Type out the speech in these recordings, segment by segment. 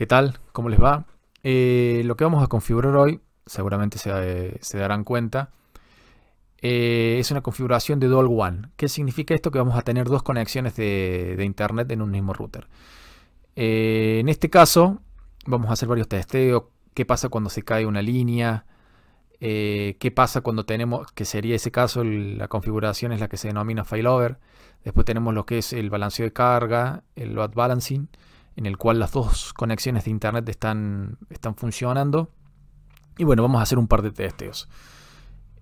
¿Qué tal? ¿Cómo les va? Eh, lo que vamos a configurar hoy, seguramente se, darán cuenta, eh, es una configuración de Dual One. ¿Qué significa esto? Que vamos a tener dos conexiones de, internet en un mismo router. Eh, en este caso, vamos a hacer varios testeos. ¿Qué pasa cuando se cae una línea? qué pasa cuando tenemos, que sería ese caso, la configuración es la que se denomina failover. Después tenemos lo que es el balanceo de carga, el load balancing en el cual las dos conexiones de internet están, están funcionando. Y bueno, vamos a hacer un par de testeos.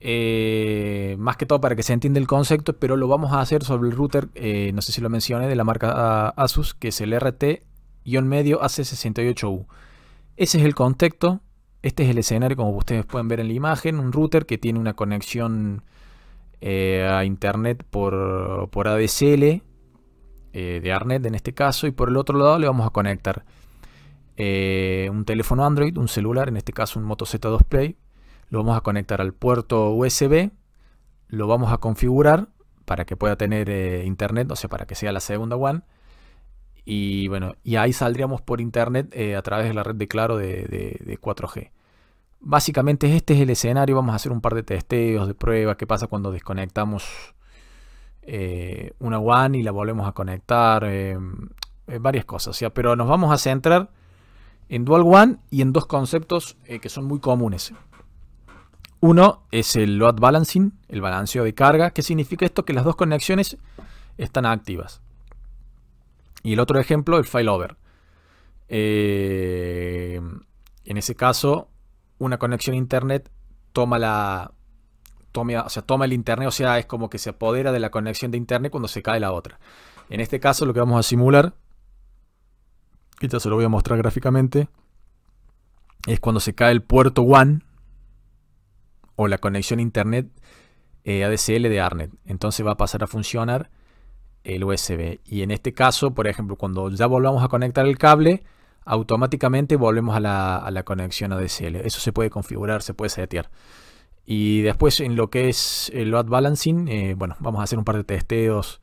Eh, más que todo para que se entienda el concepto, pero lo vamos a hacer sobre el router, eh, no sé si lo mencioné, de la marca ah, Asus, que es el RT-medio AC68U. Ese es el contexto, este es el escenario como ustedes pueden ver en la imagen, un router que tiene una conexión eh, a internet por, por ADSL eh, de Arnet en este caso, y por el otro lado le vamos a conectar eh, un teléfono Android, un celular, en este caso un Moto Z2 Play, lo vamos a conectar al puerto USB, lo vamos a configurar para que pueda tener eh, internet, o sea, para que sea la segunda One Y bueno, y ahí saldríamos por internet a través de la red de Claro de, 4G. Básicamente este es el escenario, vamos a hacer un par de testeos, de prueba, qué pasa cuando desconectamos eh, una WAN y la volvemos a conectar, em, eh, varias cosas. Pero nos vamos a centrar en Dual WAN y en dos conceptos eh, que son muy comunes. Uno es el load balancing, el balanceo de carga. que significa esto? Que las dos conexiones están activas. Y el otro ejemplo, el failover. over. en ese caso, una conexión internet toma la, o sea, toma el internet, o sea, es como que se apodera de la conexión de internet cuando se cae la otra. En este caso lo que vamos a simular, y ya se lo voy a mostrar gráficamente, es cuando se cae el puerto WAN o la conexión internet eh, ADSL de Arnet. Entonces va a pasar a funcionar el USB. Y en este caso, por ejemplo, cuando ya volvamos a conectar el cable, automáticamente volvemos a la, a la conexión ADSL. Eso se puede configurar, se puede setear. Y después en lo que es el eh, load balancing, eh, bueno, vamos a hacer un par de testeos,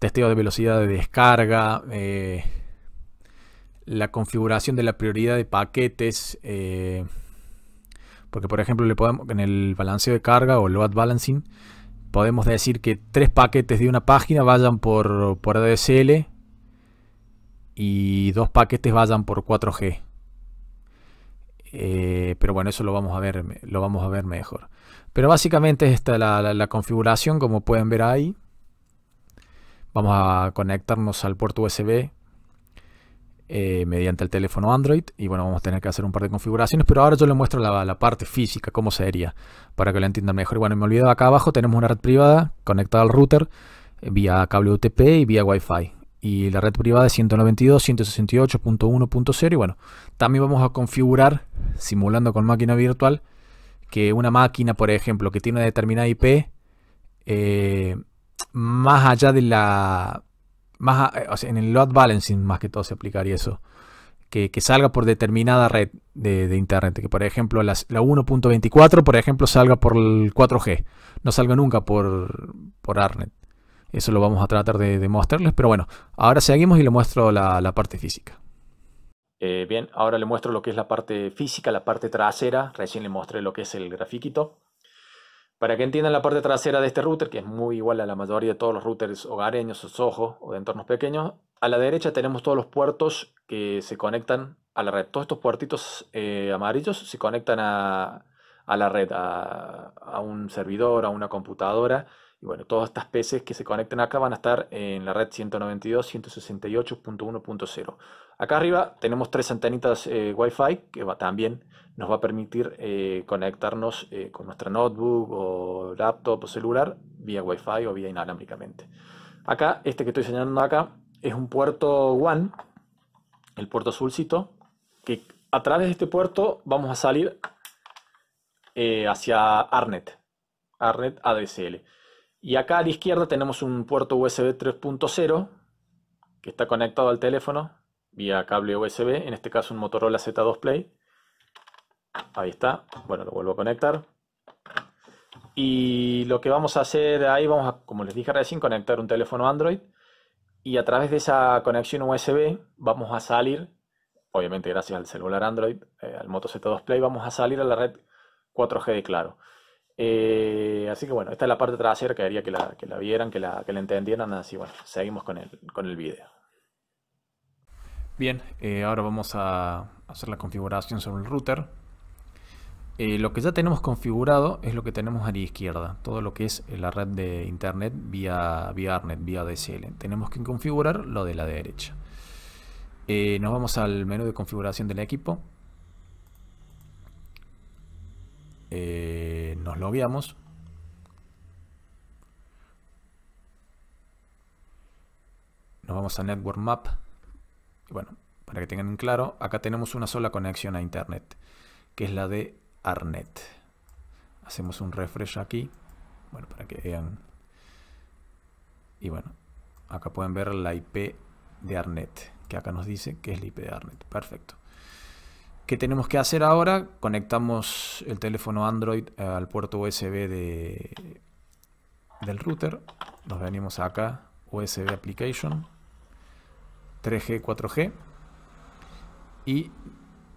testeo de velocidad de descarga, eh, la configuración de la prioridad de paquetes, porque por ejemplo en el balanceo de carga o load balancing podemos decir que tres paquetes de una página vayan por, por ADSL y dos paquetes vayan por 4G. Eh, pero bueno, eso lo vamos a ver, lo vamos a ver mejor. Pero básicamente es esta la, configuración, como pueden ver ahí. Vamos a conectarnos al puerto USB eh, mediante el teléfono Android. Y bueno, vamos a tener que hacer un par de configuraciones. Pero ahora yo les muestro la, parte física, cómo sería, para que lo entiendan mejor. Y bueno, me olvidaba acá abajo tenemos una red privada conectada al router eh, vía cable UTP y vía Wi-Fi y la red privada es 192.168.1.0 y bueno, también vamos a configurar, simulando con máquina virtual, que una máquina, por ejemplo, que tiene una determinada IP, eh, más allá de la... Más en el load balancing más que todo se aplicaría eso. Que, salga por determinada red de, internet. Que por ejemplo la 1.24, por ejemplo, salga por el 4G. No salga nunca por, por Arnet. Eso lo vamos a tratar de, demostrarles. mostrarles, pero bueno, ahora seguimos y le muestro la, parte física. Eh, bien, ahora le muestro lo que es la parte física, la parte trasera. Recién le mostré lo que es el grafiquito. Para que entiendan la parte trasera de este router, que es muy igual a la mayoría de todos los routers hogareños o SOHO o de entornos pequeños, a la derecha tenemos todos los puertos que se conectan a la red. Todos estos puertitos eh, amarillos se conectan a, la red, a un servidor, a una computadora y bueno, todas estas PCs que se conecten acá van a estar en la red 192.168.1.0. Acá arriba tenemos tres antenitas eh, Wi-Fi que también nos va a permitir eh, conectarnos eh, con nuestra notebook o laptop o celular vía Wi-Fi o vía inalámbricamente. Acá, este que estoy señalando acá, es un puerto WAN, el puerto azulcito, que a través de este puerto vamos a salir hacia Arnet, Arnet ADSL. Y acá a la izquierda tenemos un puerto USB 3.0 que está conectado al teléfono vía cable USB, en este caso un Motorola Z2 Play. Ahí está, bueno, lo vuelvo a conectar. Y lo que vamos a hacer ahí, vamos a, como les dije recién, conectar un teléfono Android. Y a través de esa conexión USB vamos a salir, obviamente gracias al celular Android, eh, al Moto Z2 Play, vamos a salir a la red 4G de Claro. Eh, así que bueno, esta es la parte trasera que haría que la, que la vieran, que la, que la entendieran. Así bueno, seguimos con el, con video. Bien, eh, ahora vamos a hacer la configuración sobre el router. Eh, lo que ya tenemos configurado es lo que tenemos a la izquierda, todo lo que es la red de internet vía, vía Arnet, vía DSL. Tenemos que configurar lo de la derecha. nos vamos al menú de configuración del equipo eh, nos logueamos. Nos vamos a Network Map. Y bueno, para que tengan en claro, acá tenemos una sola conexión a Internet, que es la de Arnet. Hacemos un refresh aquí, bueno, para que vean. Y bueno, acá pueden ver la IP de Arnet, que acá nos dice que es la IP de Arnet. Perfecto. ¿Qué tenemos que hacer ahora? Conectamos el teléfono Android eh, al puerto USB de, del router. Nos venimos acá, USB Application, 3G, 4G. Y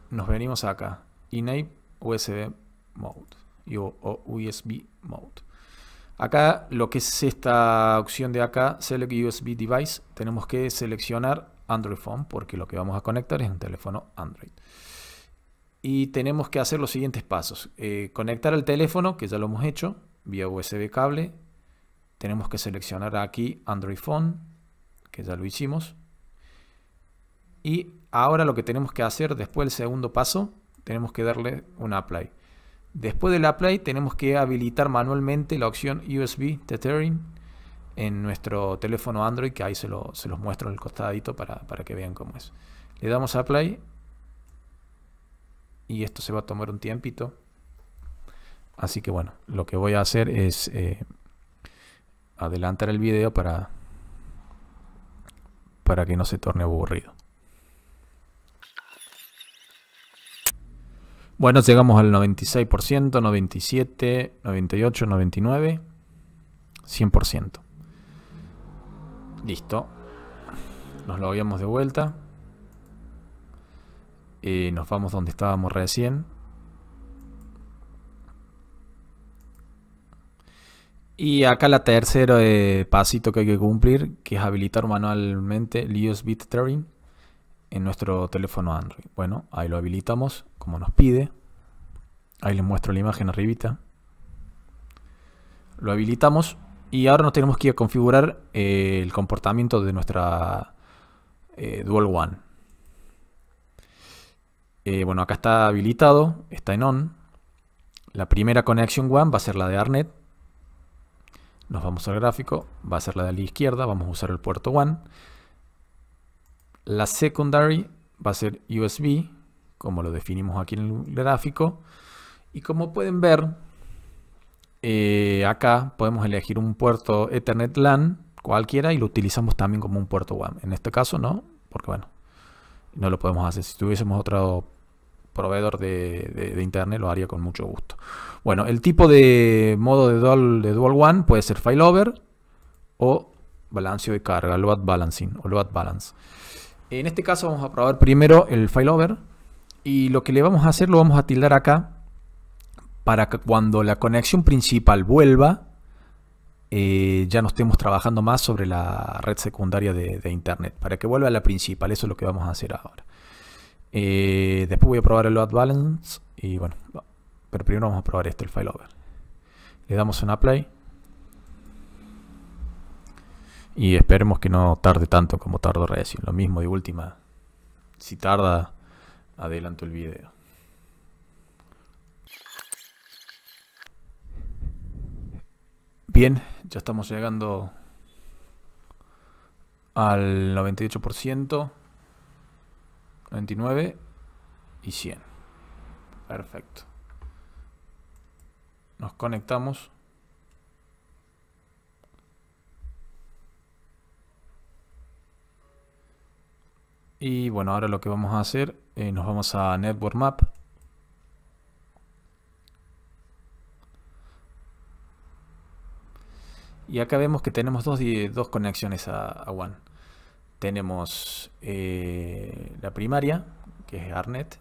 nos venimos acá, Enable USB Mode USB Mode. Acá lo que es esta opción de acá, Select USB Device, tenemos que seleccionar Android Phone porque lo que vamos a conectar es un teléfono Android y tenemos que hacer los siguientes pasos. Eh, conectar al teléfono, que ya lo hemos hecho, vía USB cable. Tenemos que seleccionar aquí Android Phone, que ya lo hicimos. Y ahora lo que tenemos que hacer después del segundo paso, tenemos que darle un Apply. Después del Apply tenemos que habilitar manualmente la opción USB Tethering en nuestro teléfono Android, que ahí se, lo, los muestro en el costadito para, para que vean cómo es. Le damos Apply y esto se va a tomar un tiempito. Así que bueno, lo que voy a hacer es eh, adelantar el video para, para que no se torne aburrido. Bueno, llegamos al 96%, 97%, 98%, 99%, 100%. Listo. Nos lo habíamos de vuelta. Eh, nos vamos donde estábamos recién. Y acá la tercera eh, pasito que hay que cumplir, que es habilitar manualmente el USB en nuestro teléfono Android. Bueno, ahí lo habilitamos como nos pide. Ahí les muestro la imagen arribita. Lo habilitamos y ahora nos tenemos que configurar eh, el comportamiento de nuestra Dual One. Eh, bueno, acá está habilitado, está en on. La primera Connection One va a ser la de Arnet. Nos vamos al gráfico, va a ser la de la izquierda, vamos a usar el puerto One. La secondary va a ser USB, como lo definimos aquí en el gráfico. Y como pueden ver, eh, acá podemos elegir un puerto Ethernet LAN cualquiera y lo utilizamos también como un puerto WAN. En este caso no, porque bueno, no lo podemos hacer. Si tuviésemos otro proveedor de, internet lo haría con mucho gusto. Bueno, el tipo de modo de dual, de dual one puede ser over o balanceo de carga, load balancing o load balance. En este caso vamos a probar primero el file over y lo que le vamos a hacer lo vamos a tildar acá para que cuando la conexión principal vuelva eh, ya no estemos trabajando más sobre la red secundaria de, de internet. Para que vuelva a la principal, eso es lo que vamos a hacer ahora. Eh, después voy a probar el load balance y bueno, pero primero vamos a probar esto, el file over Le damos un apply y esperemos que no tarde tanto como tardó recién. Lo mismo de última, si tarda, adelanto el video. Bien, ya estamos llegando al 98%. 99 y 100. Perfecto. Nos conectamos. Y bueno, ahora lo que vamos a hacer, eh, nos vamos a Network Map. Y acá vemos que tenemos dos, conexiones a, a One. Tenemos eh, la primaria, que es Arnet,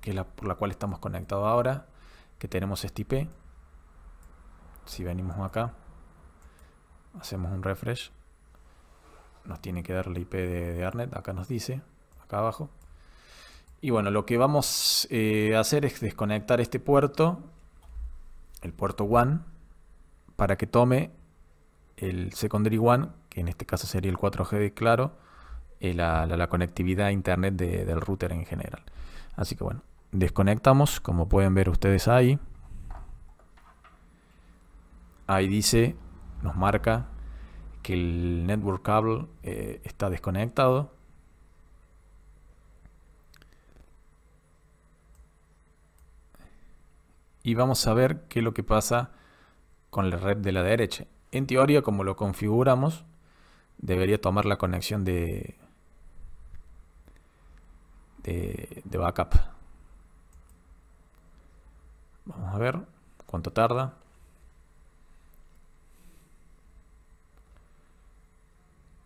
que es la por la cual estamos conectados ahora, que tenemos este IP. Si venimos acá, hacemos un refresh, nos tiene que dar la IP de, Arnet, acá nos dice, acá abajo. Y bueno, lo que vamos eh, a hacer es desconectar este puerto, el puerto WAN, para que tome el secondary WAN que en este caso sería el 4G Claro, eh, la, conectividad a internet del router en general. Así que bueno, desconectamos, como pueden ver ustedes ahí. Ahí dice, nos marca que el network cable eh, está desconectado. Y vamos a ver qué es lo que pasa con la red de la derecha. En teoría, como lo configuramos, debería tomar la conexión de, de, backup. Vamos a ver cuánto tarda.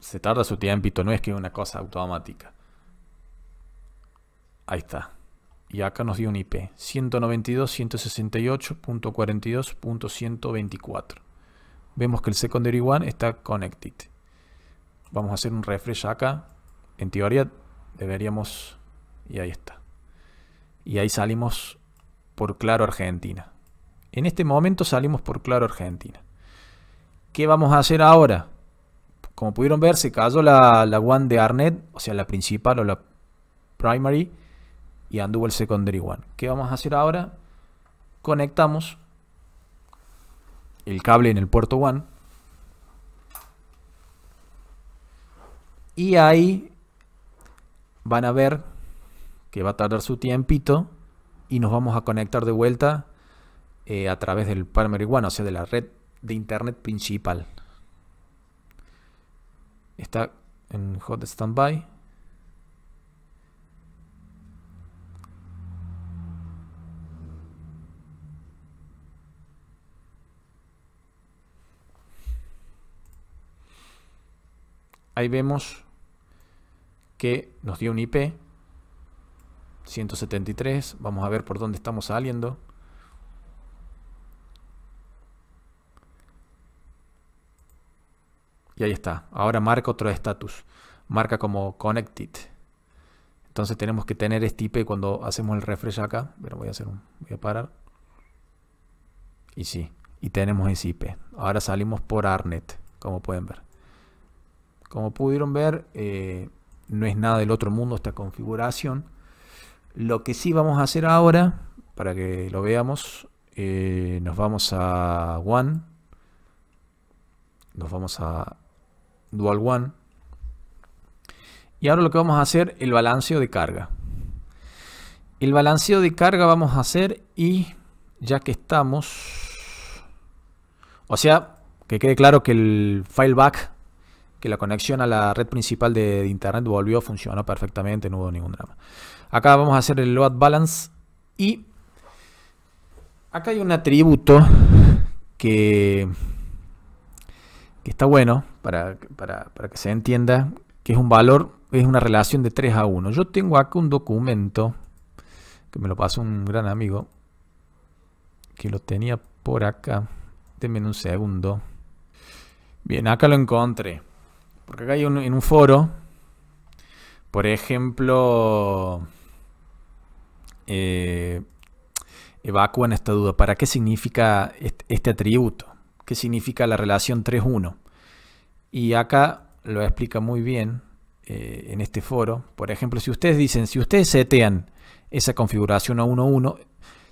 Se tarda su tiempito, no es que una cosa automática. Ahí está. Y acá nos dio un IP. 192.168.42.124. Vemos que el secondary one está connected. Vamos a hacer un refresh acá. En teoría deberíamos... Y ahí está. Y ahí salimos por Claro Argentina. En este momento salimos por Claro Argentina. ¿Qué vamos a hacer ahora? Como pudieron ver, se cayó la, la one de Arnet, o sea, la principal o la primary, y anduvo el secondary one. ¿Qué vamos a hacer ahora? Conectamos el cable en el puerto one Y ahí van a ver que va a tardar su tiempito y nos vamos a conectar de vuelta eh, a través del Primary One, o sea, de la red de internet principal. Está en hot standby. Ahí vemos que nos dio un IP 173. Vamos a ver por dónde estamos saliendo. Y ahí está. Ahora marca otro estatus. Marca como connected. Entonces tenemos que tener este IP cuando hacemos el refresh acá. Pero voy a hacer un, voy a parar. Y sí, y tenemos ese IP. Ahora salimos por Arnet, como pueden ver. Como pudieron ver, eh, no es nada del otro mundo esta configuración. Lo que sí vamos a hacer ahora, para que lo veamos, eh, nos vamos a One, nos vamos a Dual One, y ahora lo que vamos a hacer, el balanceo de carga. El balanceo de carga vamos a hacer y ya que estamos, o sea, que quede claro que el file back que la conexión a la red principal de internet volvió, funcionó perfectamente, no hubo ningún drama. Acá vamos a hacer el load balance y acá hay un atributo que, está bueno para, para que se entienda que es un valor, es una relación de 3 a 1. Yo tengo acá un documento que me lo pasó un gran amigo que lo tenía por acá. Denme un segundo. Bien, acá lo encontré. Porque acá hay en un foro, por ejemplo, eh, evacúan esta duda. ¿Para qué significa este atributo? ¿Qué significa la relación 3-1? Y acá lo explica muy bien eh, en este foro. Por ejemplo, si ustedes dicen, si ustedes setean esa configuración a 1-1,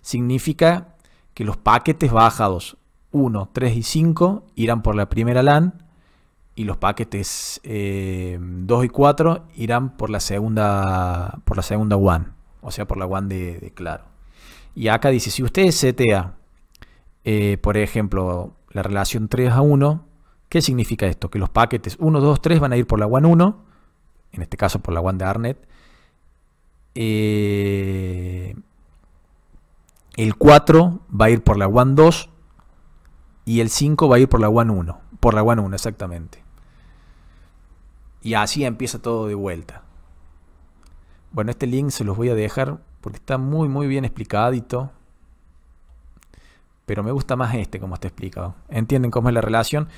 significa que los paquetes bajados 1, 3 y 5 irán por la primera LAN y los paquetes 2 eh, y 4 irán por la segunda por la segunda One, o sea, por la WAN de, Claro. Y acá dice, si ustedes setea, eh, por ejemplo, la relación 3 a 1, ¿qué significa esto? Que los paquetes 1, 2, 3 van a ir por la WAN 1, en este caso por la WAN de Arnet. Eh, el 4 va a ir por la WAN 2 y el 5 va a ir por la WAN 1, por la WAN 1 exactamente. Y así empieza todo de vuelta. Bueno, este link se los voy a dejar porque está muy muy bien explicadito. Pero me gusta más este como está explicado. ¿Entienden cómo es la relación?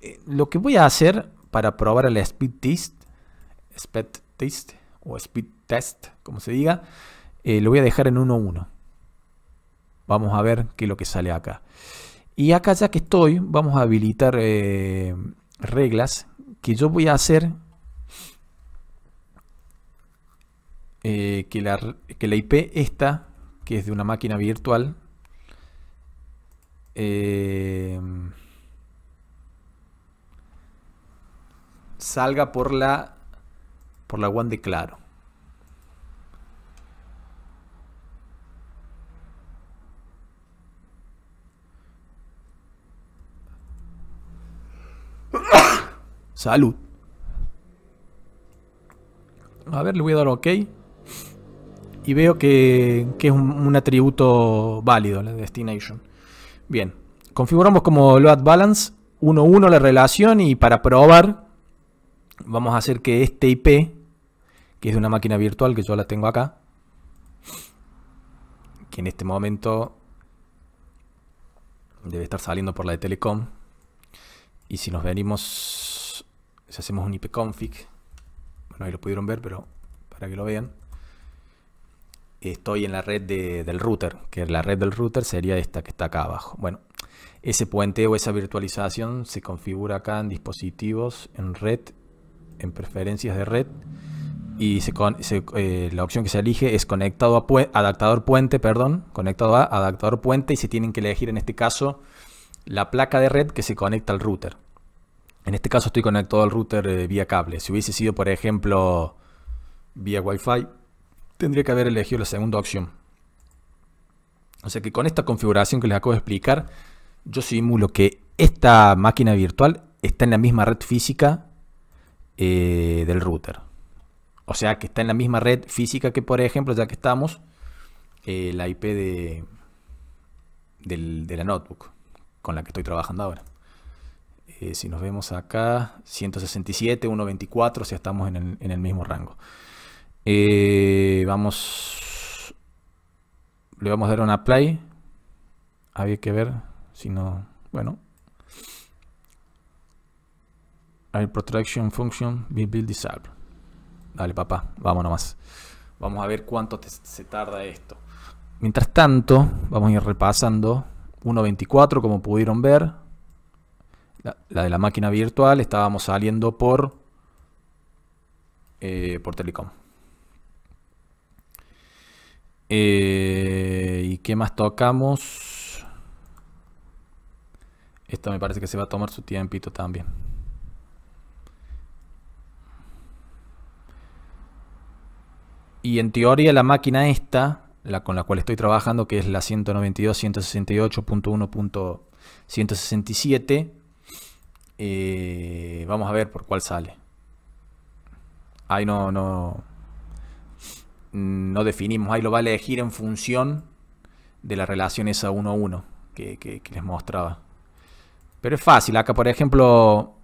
Eh, lo que voy a hacer para probar el speed test, speed test o speed test, como se diga, eh, lo voy a dejar en 1.1. Vamos a ver qué es lo que sale acá. Y acá ya que estoy, vamos a habilitar eh, reglas que yo voy a hacer eh, que, la, que la IP esta, que es de una máquina virtual, eh, salga por la por la WAN de Claro. Salud. A ver, le voy a dar OK. Y veo que, es un, atributo válido, la destination. Bien, configuramos como load balance 1.1 la relación y para probar vamos a hacer que este IP, que es de una máquina virtual que yo la tengo acá, que en este momento debe estar saliendo por la de Telecom. Y si nos venimos si hacemos un ipconfig, bueno, ahí lo pudieron ver, pero para que lo vean, estoy en la red del router, que la red del router sería esta que está acá abajo. Bueno, ese puente o esa virtualización se configura acá en dispositivos, en red, en preferencias de red y eh, la opción que se elige es conectado a adaptador puente, perdón, conectado a adaptador puente y se tienen que elegir en este caso la placa de red que se conecta al router. En este caso estoy conectado al router eh, vía cable. Si hubiese sido, por ejemplo, vía Wi-Fi, tendría que haber elegido la segunda opción. O sea que con esta configuración que les acabo de explicar, yo simulo que esta máquina virtual está en la misma red física eh, del router. O sea que está en la misma red física que, por ejemplo, ya que estamos, eh, la IP de, de la notebook con la que estoy trabajando ahora. Eh, si nos vemos acá, 167, 124, si estamos en el, mismo rango. Eh, vamos, le vamos a dar una play. Había que ver si no, bueno. Air Protection Function, Build, build Dale papá, vamos nomás. Vamos a ver cuánto se tarda esto. Mientras tanto, vamos a ir repasando 1.24 como pudieron ver, la, de la máquina virtual, estábamos saliendo por, eh, por Telecom. Eh, ¿Y qué más tocamos? Esto me parece que se va a tomar su tiempito también. Y en teoría la máquina esta, la con la cual estoy trabajando, que es la 192.168.1.167, eh, vamos a ver por cuál sale. Ahí no, no, no definimos, ahí lo va a elegir en función de la relación esa 1-1 que, que, les mostraba. Pero es fácil, acá por ejemplo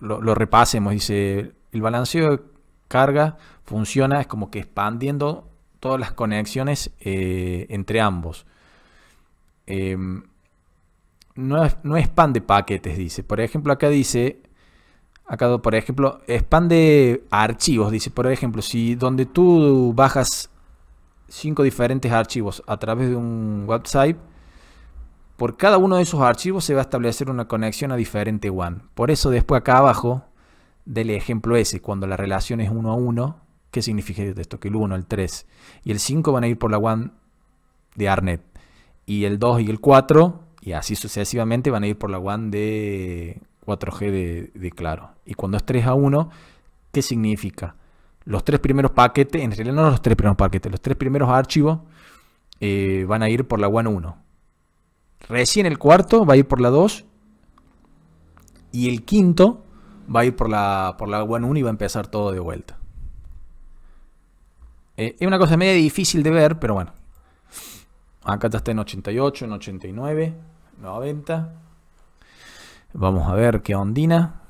lo, repasemos, dice el balanceo de carga funciona, es como que expandiendo todas las conexiones eh, entre ambos. Em, no, no de paquetes, dice. Por ejemplo, acá dice, acá por ejemplo, expande de archivos, dice. Por ejemplo, si donde tú bajas cinco diferentes archivos a través de un website, por cada uno de esos archivos se va a establecer una conexión a diferente one Por eso después acá abajo del ejemplo ese, cuando la relación es 1 a 1, ¿qué significa esto? Que el 1, el 3 y el 5 van a ir por la one de Arnet. Y el 2 y el 4 y así sucesivamente van a ir por la WAN de 4G de, Claro. Y cuando es 3 a 1, ¿qué significa? Los tres primeros paquetes, en realidad no los tres primeros paquetes, los tres primeros archivos eh, van a ir por la WAN 1. Recién el cuarto va a ir por la 2 y el quinto va a ir por la, por la WAN 1 y va a empezar todo de vuelta. Eh, es una cosa media difícil de ver, pero bueno. Acá está en 88, en 89, 90. Vamos a ver qué ondina.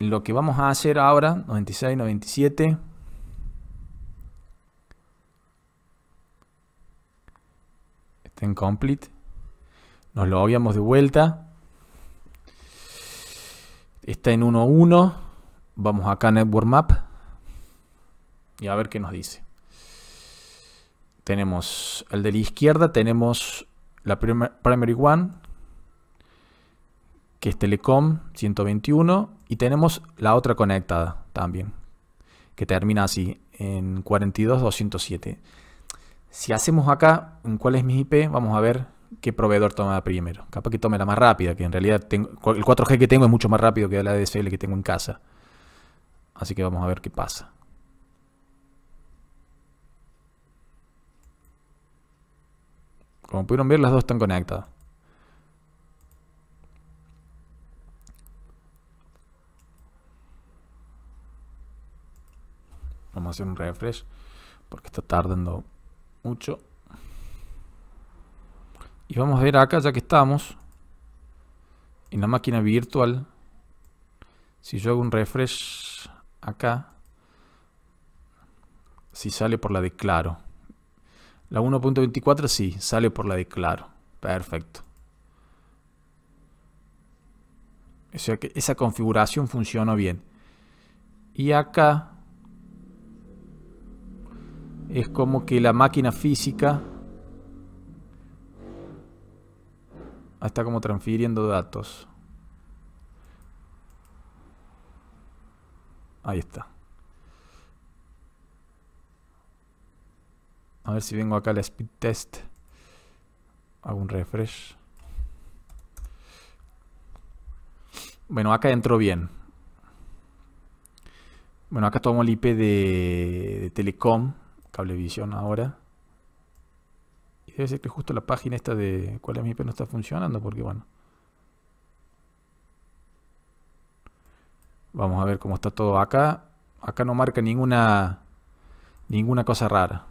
Lo que vamos a hacer ahora, 96, 97. Está en complete. Nos lo habíamos de vuelta. Está en 1.1. Vamos acá a Network Map. Y a ver qué nos dice tenemos el de la izquierda, tenemos la Primary One, que es Telecom 121, y tenemos la otra conectada también, que termina así, en 42207. Si hacemos acá en cuál es mi IP, vamos a ver qué proveedor toma primero. Capaz que tome la más rápida, que en realidad tengo, el 4G que tengo es mucho más rápido que la DSL que tengo en casa. Así que vamos a ver qué pasa. Como pudieron ver, las dos están conectadas. Vamos a hacer un refresh porque está tardando mucho. Y vamos a ver acá, ya que estamos, en la máquina virtual, si yo hago un refresh acá, si sale por la de claro. La 1.24 sí, sale por la de claro. Perfecto. O sea que esa configuración funciona bien. Y acá es como que la máquina física está como transfiriendo datos. Ahí está. A ver si vengo acá al speed test. Hago un refresh. Bueno, acá entró bien. Bueno, acá tomo el IP de, Telecom, Cablevisión ahora. Y debe ser que justo la página esta de cuál es mi IP no está funcionando, porque bueno. Vamos a ver cómo está todo acá. Acá no marca ninguna ninguna cosa rara.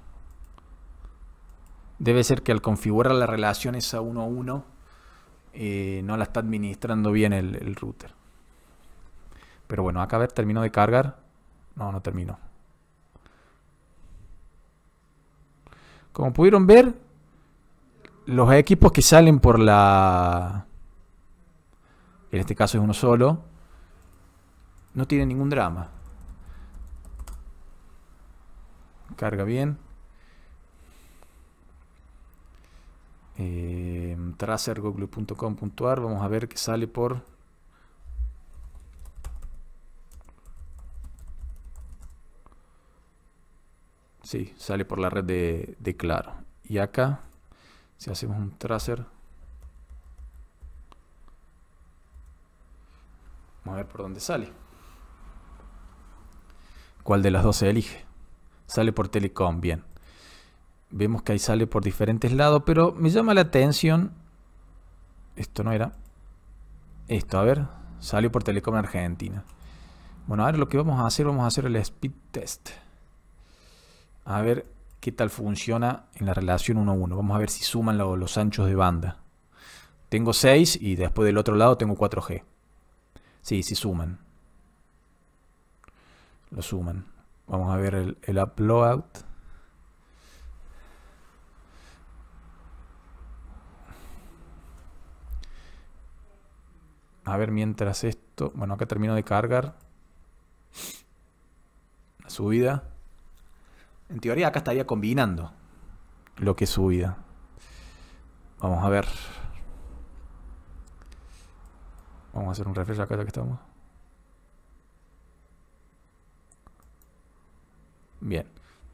Debe ser que al configurar las relaciones a uno a uno eh, no la está administrando bien el, router. Pero bueno, acá a ver, terminó de cargar. No, no terminó. Como pudieron ver, los equipos que salen por la... En este caso es uno solo. No tiene ningún drama. Carga bien. eh, vamos a ver que sale por si, sale por la red de, de Claro y acá si hacemos un tracer vamos a ver por dónde sale cuál de las dos se elige sale por Telecom, bien Vemos que ahí sale por diferentes lados, pero me llama la atención. Esto no era. Esto, a ver. Salió por Telecom Argentina. Bueno, ahora lo que vamos a hacer, vamos a hacer el speed test. A ver qué tal funciona en la relación 1 1. Vamos a ver si suman los anchos de banda. Tengo 6 y después del otro lado tengo 4G. Sí, sí suman. Lo suman. Vamos a ver el, el upload. A ver, mientras esto... Bueno, acá termino de cargar. La subida. En teoría acá estaría combinando lo que es subida. Vamos a ver. Vamos a hacer un refresh acá ya que estamos. Bien.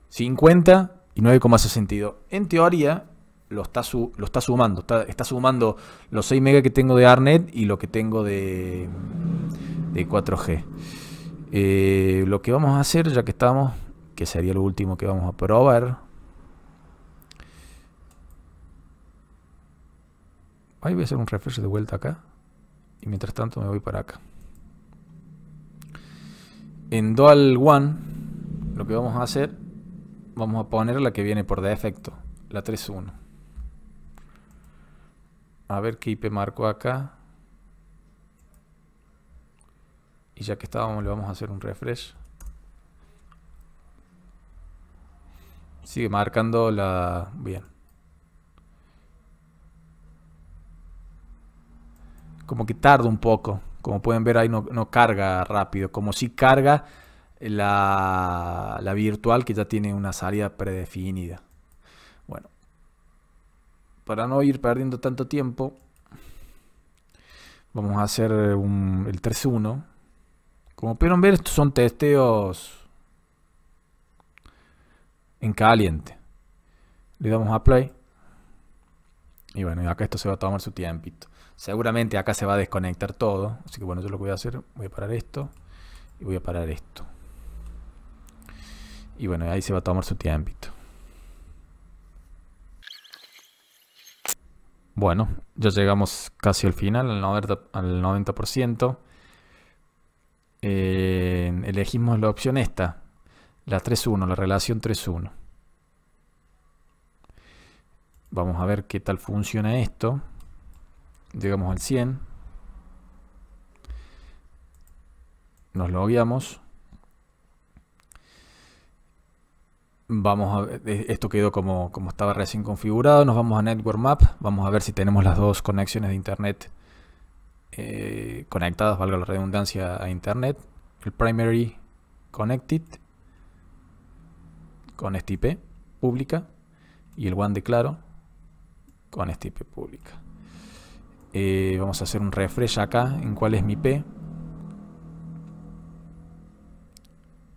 50 y 9,62. En teoría, lo está, lo sumando. Está, sumando los 6 mega que tengo de Arnet y lo que tengo de, 4G. Eh, lo que vamos a hacer, ya que estamos, que sería lo último que vamos a probar. Ahí voy a hacer un refresh de vuelta acá. Y mientras tanto me voy para acá. En Dual One, lo que vamos a hacer, vamos a poner la que viene por defecto, la 3.1. A ver qué IP marco acá. Y ya que estábamos le vamos a hacer un refresh. Sigue marcando la... Bien. Como que tarda un poco. Como pueden ver ahí no, carga rápido. Como si carga la virtual que ya tiene una salida predefinida. Bueno, para no ir perdiendo tanto tiempo, vamos a hacer eh, el 3-1. Como pudieron ver, estos son testeos en caliente. Le damos a play. Y bueno, acá esto se va a tomar su tiempito. Seguramente acá se va a desconectar todo. Así que bueno, yo lo que voy a hacer, voy a parar esto y voy a parar esto. Y bueno, ahí se va a tomar su tiempito. Bueno, ya llegamos casi al final, al 90%. Al 90%. Eh, elegimos la opción esta, la 3-1, la relación 3-1. Vamos a ver qué tal funciona esto. Llegamos al 100. Nos lo guiamos. Vamos a eh, esto quedó como, estaba recién configurado. Nos vamos a Network Map. Vamos a ver si tenemos las dos conexiones de internet eh, conectadas, valga la redundancia, a internet. El primary connected con este IP pública y el one de claro con este IP pública. Eh, vamos a hacer un refresh acá en cuál es mi IP.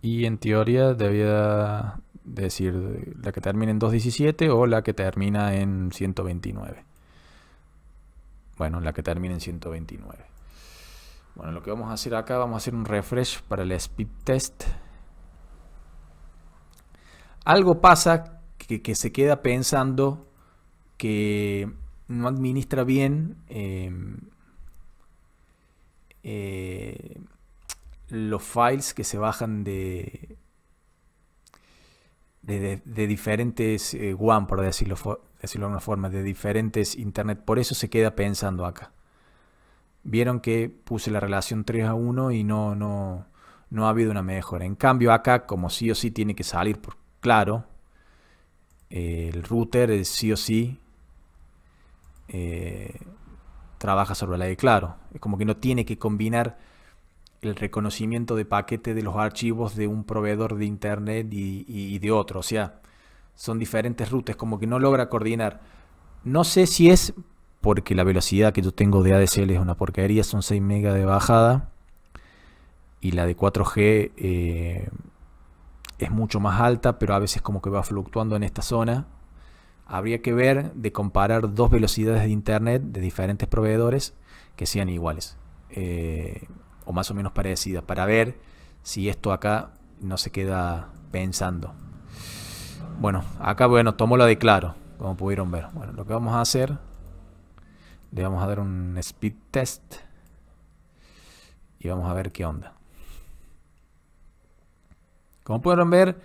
Y en teoría debía decir, la que termina en 217 o la que termina en 129. Bueno, la que termina en 129. Bueno, lo que vamos a hacer acá, vamos a hacer un refresh para el speed test. Algo pasa que, se queda pensando que no administra bien em, eh, los files que se bajan de, de, diferentes WAN, eh, por decirlo, decirlo de alguna forma, de diferentes Internet. Por eso se queda pensando acá. Vieron que puse la relación 3 a 1 y no, no, no ha habido una mejora. En cambio acá, como sí o sí tiene que salir, por, claro, eh, el router sí o sí eh, trabaja sobre la de claro. Es como que no tiene que combinar el reconocimiento de paquete de los archivos de un proveedor de Internet y, de otro. O sea, son diferentes rutas, como que no logra coordinar. No sé si es porque la velocidad que yo tengo de ADSL es una porquería, son 6 megas de bajada y la de 4G eh, es mucho más alta, pero a veces como que va fluctuando en esta zona. Habría que ver de comparar dos velocidades de internet de diferentes proveedores que sean iguales. Eh, o más o menos parecida, para ver si esto acá no se queda pensando. Bueno, acá bueno, tomo la de claro, como pudieron ver. Bueno, lo que vamos a hacer, le vamos a dar un speed test y vamos a ver qué onda. Como pudieron ver,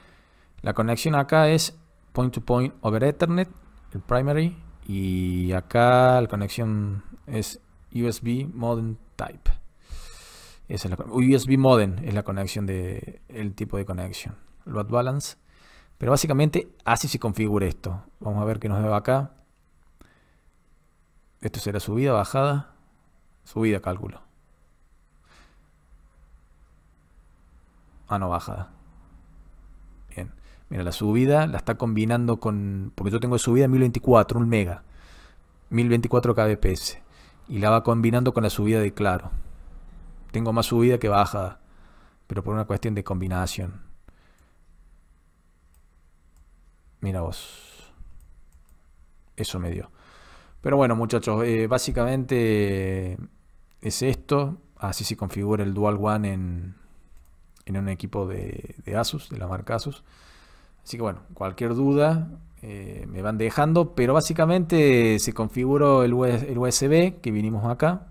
la conexión acá es point to point over Ethernet, el primary, y acá la conexión es USB modem type. USB modem es la conexión de el tipo de conexión. Load balance. Pero básicamente así se configura esto. Vamos a ver qué nos da acá. Esto será subida, bajada. Subida, cálculo. Ah, no, bajada. Bien. Mira, la subida la está combinando con... Porque yo tengo subida 1024, un mega. 1024 kbps. Y la va combinando con la subida de claro tengo más subida que baja pero por una cuestión de combinación. Mira vos. Eso me dio. Pero bueno, muchachos, eh, básicamente eh, es esto. Así se configura el Dual One en, un equipo de, Asus, de la marca Asus. Así que bueno, cualquier duda eh, me van dejando, pero básicamente se configuró el USB que vinimos acá,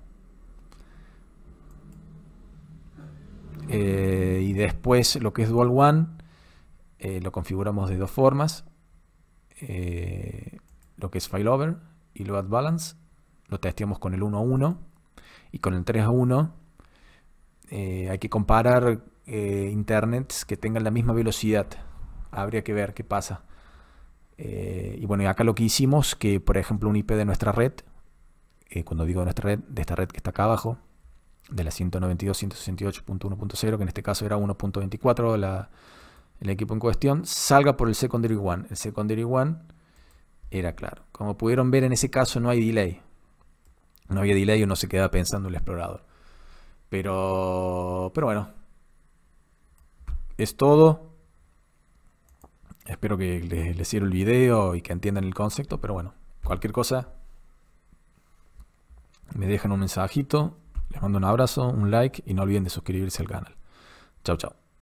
Eh, y después lo que es Dual One eh, lo configuramos de dos formas. Eh, lo que es over y Load Balance lo testeamos con el 1 a 1 y con el 3 a 1 hay que comparar internets que tengan la misma velocidad. Habría que ver qué pasa. y bueno, acá lo que hicimos que, por ejemplo, un IP de nuestra red, cuando digo nuestra red, de esta red que está acá abajo, de la 192.168.1.0, que en este caso era 1.24 el equipo en cuestión, salga por el secondary one. El secondary one era claro. Como pudieron ver, en ese caso no hay delay. No había delay, uno se queda pensando el explorador. Pero, pero bueno, es todo. Espero que les, les sirva el video y que entiendan el concepto, pero bueno, cualquier cosa me dejan un mensajito les mando un abrazo, un like y no olviden de suscribirse al canal. Chao, chao.